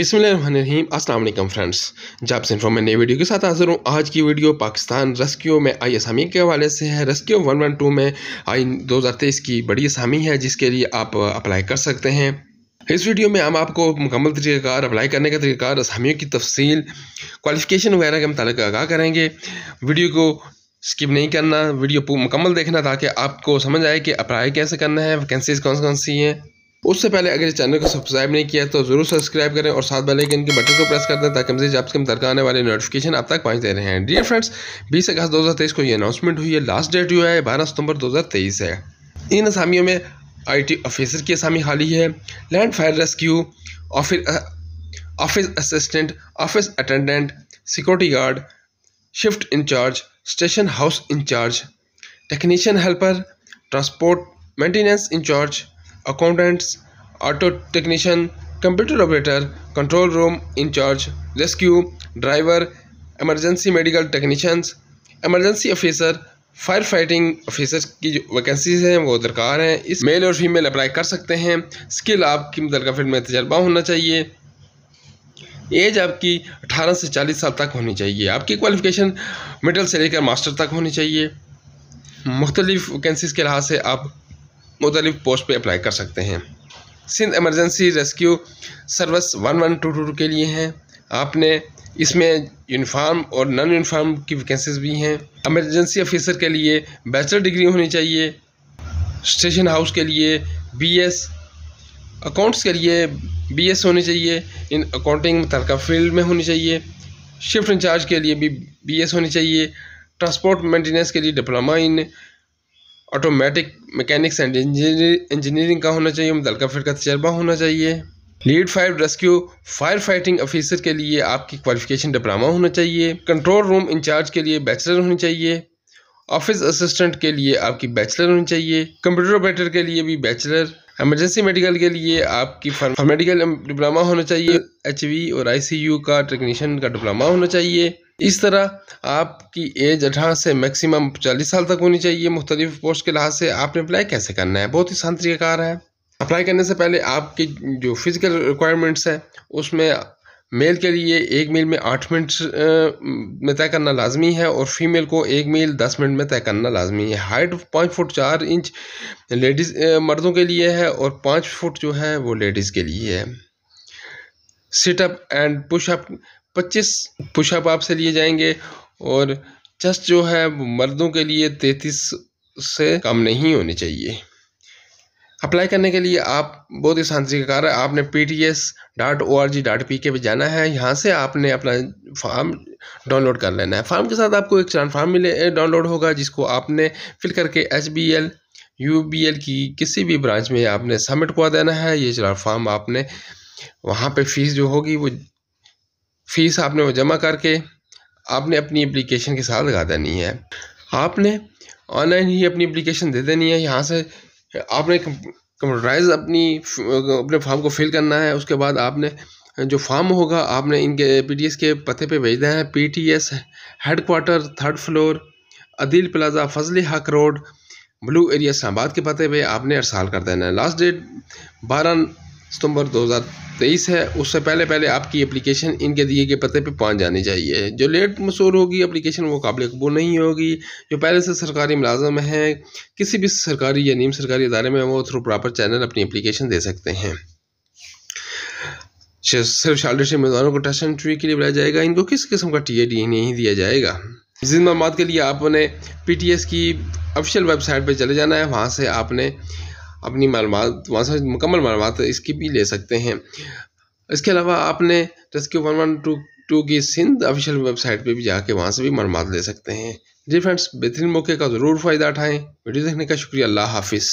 अस्सलाम असल फ्रेंड्स जब इन्फो में नई वीडियो के साथ हाजिर हूँ आज की वीडियो पाकिस्तान रेस्क्यू में आई असामी के हवाले से है रेस्क्यू वन वन टू में आई दो हज़ार तेईस की बड़ी असामी है जिसके लिए आप अप्लाई कर सकते हैं इस वीडियो में हम आपको मुकम्मल तरीक़ार अप्लाई करने का तरीक़ार असामियों की तफसील क्वालिफ़िकेशन वगैरह के मुतल आगाह करेंगे वीडियो को स्किप नहीं करना वीडियो मुकम्मल देखना ताकि आपको समझ आए कि अप्लाई कैसे करना है वैकेंसीज़ कौन कौन सी हैं उससे पहले अगर इस चैनल को सब्सक्राइब नहीं किया तो जरूर सब्सक्राइब करें और साथ बेल आइकन के बटन को प्रेस कर दें ताकि मुझे जब कम दरकार आने वाले नोटिफिकेशन आप तक पहुंच दे रहे हैं डियर फ्रेंड्स 20 अगस्त 2023 को ये अनाउंसमेंट हुई है लास्ट डेट जो है 12 सितंबर 2023 है इन असामियों में टी ऑफिसर की असामी खाली है land fire rescue office assistant office attendant security guard shift incharge station house incharge technician helper transport maintenance incharge accountants auto technician computer operator control room incharge rescue driver emergency medical technicians emergency officer fire fighting officer की जो vacancies हैं वो दरकार हैं इस mail और female apply कर सकते हैं स्किल आपकी मुतल फील्ड में तजर्बा होना चाहिए एज आपकी 18 से 40 साल तक होनी चाहिए आपकी क्वालिफ़िकेशन मिडल से लेकर मास्टर तक होनी चाहिए मुख्तलिफ़ वैकेंसीज़ के लिहाज से आप मुख्तलिफ पोस्ट पर अप्लाई कर सकते हैं Sindh emergency rescue service one one two two के लिए हैं आपने इसमें यूनिफार्म और नॉन यूनिफार्म की वैकेंसीज भी हैं एमरजेंसी ऑफिसर के लिए बैचलर डिग्री होनी चाहिए स्टेशन हाउस के लिए बीएस अकाउंट्स के लिए बीएस होनी चाहिए इन अकाउंटिंग मुतल फील्ड में होनी चाहिए शिफ्ट इंचार्ज के लिए भी एस होनी चाहिए ट्रांसपोर्ट मेंटेनेंस के लिए diploma in automatic mechanics and engineering का होना चाहिए मुतल फिर का तजर्बा होना चाहिए lead fire rescue fire fighting officer के लिए आपकी क्वालिफिकेशन डिप्लोमा होना चाहिए कंट्रोल रूम इंचार्ज के लिए बैचलर होनी चाहिए ऑफिस असिस्टेंट के लिए आपकी बैचलर होनी चाहिए कंप्यूटर ऑपरेटर के लिए भी बैचलर एमरजेंसी मेडिकल के लिए आपकी मेडिकल डिप्लोमा होना चाहिए एच और आई का टेक्नीशियन का डिप्लोमा होना चाहिए इस तरह आपकी एज अठारह से मैक्सिमम चालीस साल तक होनी चाहिए मुख्तलिफ पोस्ट के लिहाज से आपने अप्लाई कैसे करना है बहुत ही शांत तरीक़ाकार है अप्लाई करने से पहले आपकी जो फिज़िकल रिक्वायरमेंट्स है उसमें मेल के लिए एक मील में आठ मिनट में तय करना लाजमी है और फीमेल को एक मील दस मिनट में तय करना लाजमी है हाइट पाँच फुट चार इंच लेडीज़ मर्दों के लिए है और पाँच फुट जो है वो लेडीज़ के लिए है सिटअप एंड पुशअप पच्चीस पुशअप आपसे लिए जाएंगे और चेस्ट जो है मर्दों के लिए तैंतीस से कम नहीं होने चाहिए अप्लाई करने के लिए आप बहुत ही आसान का कार्य आपने P T S dot O R G dot P K पर जाना है यहाँ से आपने अपना फॉर्म डाउनलोड कर लेना है फॉर्म के साथ आपको एक चलान फॉर्म मिले डाउनलोड होगा जिसको आपने फिल करके H B L U B L की किसी भी ब्रांच में आपने सबमिट करवा देना है ये चलान फॉर्म आपने वहाँ पे फीस जो होगी वो फ़ीस आपने वो जमा करके आपने अपनी एप्लीकेशन के साथ लगा देनी है आपने ऑनलाइन ही अपनी एप्लीकेशन दे देनी है यहाँ से आपने कंप्यूटराइज अपनी अपने फॉर्म को फिल करना है उसके बाद आपने जो फॉर्म होगा आपने इनके पी के पते पे भेजना है P T S headquarter third floor Adeel plaza Fazli Haq road blue area इस्लाबाद के पते पे आपने अरसाल कर देना है लास्ट डेट बारह सितंबर 2023 है उससे पहले पहले आपकी एप्लीकेशन इनके दिए गए पते पे पहुंच जानी चाहिए जो लेट मशहूर होगी एप्लीकेशन वो काबिल कबूल नहीं होगी जो पहले से सरकारी मुलाजम है किसी भी सरकारी या नीम सरकारी इदारे में वो थ्रू प्रॉपर चैनल अपनी एप्लीकेशन दे सकते हैं सिर्फ शालरशिप उम्मीदवारों को टेस्ट एंट्री के लिए बुलाया जाएगा इनको किसी किस्म का टी ए डी नहीं दिया जाएगा जिन मालूम के लिए आपने पी टी एस की ऑफिशियल वेबसाइट पर चले जाना है वहाँ से आपने अपनी मालूम वहाँ से मुकम्मल मालूम इसकी भी ले सकते हैं इसके अलावा आपने rescue one one two two की सिंध ऑफिशियल वेबसाइट पे भी जाके वहाँ से भी मालूम ले सकते हैं जी फ्रेंड्स बेहतरीन मौके का ज़रूर फ़ायदा उठाएँ वीडियो देखने का शुक्रिया अल्लाह हाफिज़